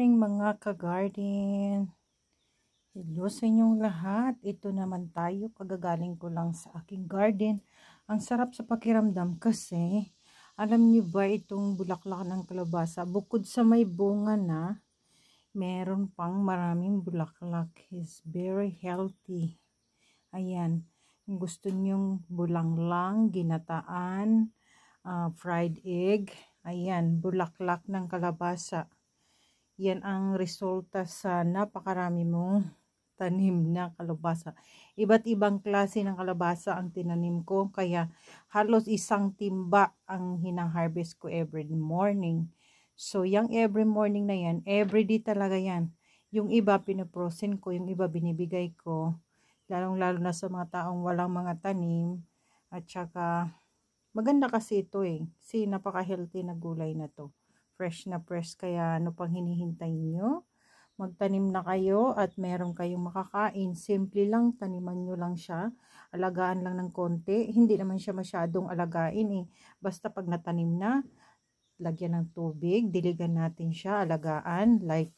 morning mga ka-garden. Hello sa inyong lahat. Ito naman tayo. Kagagaling ko lang sa aking garden. Ang sarap sa pakiramdam kasi alam niyo ba itong bulaklak ng kalabasa? Bukod sa may bunga na, meron pang maraming bulaklak. It's very healthy. Ayan. gusto niyong bulanglang, ginataan, uh, fried egg, ayan, bulaklak ng kalabasa yan ang resulta sa napakarami mong tanim na kalabasa. Iba't ibang klase ng kalabasa ang tinanim ko, kaya halos isang timba ang hinaharvest ko every morning. So, yung every morning na yan, every day talaga yan. Yung iba, pinaprosen ko, yung iba binibigay ko, lalong-lalo na sa mga taong walang mga tanim, at saka, maganda kasi ito eh, si napaka-healthy na gulay na to fresh na fresh. Kaya ano pang hinihintay nyo? Magtanim na kayo at meron kayong makakain. Simple lang, taniman nyo lang siya. Alagaan lang ng konti. Hindi naman siya masyadong alagain eh. Basta pag natanim na, lagyan ng tubig. Diligan natin siya, alagaan. Like,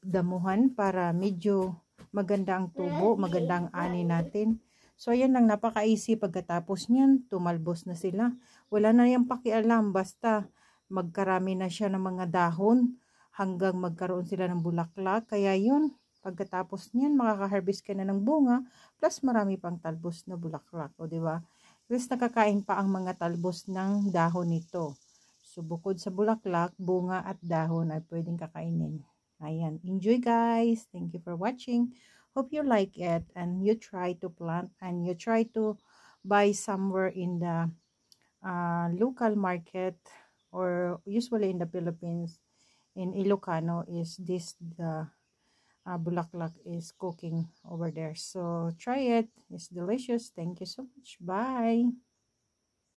damuhan para medyo maganda ang tubo, maganda ang ani natin. So, ayan lang, napaka-easy pagkatapos niyan, tumalbos na sila. Wala na yung pakialam, basta magkarami na siya ng mga dahon hanggang magkaroon sila ng bulaklak. Kaya yun, pagkatapos niyan, makaka-harvest ka na ng bunga plus marami pang talbos na bulaklak. O, di ba? Plus nakakain pa ang mga talbos ng dahon nito. So, bukod sa bulaklak, bunga at dahon ay pwedeng kakainin. Ayan. Enjoy guys. Thank you for watching. Hope you like it and you try to plant and you try to buy somewhere in the uh, local market or usually in the Philippines in Ilocano is this the uh, bulaklak is cooking over there so try it it's delicious thank you so much bye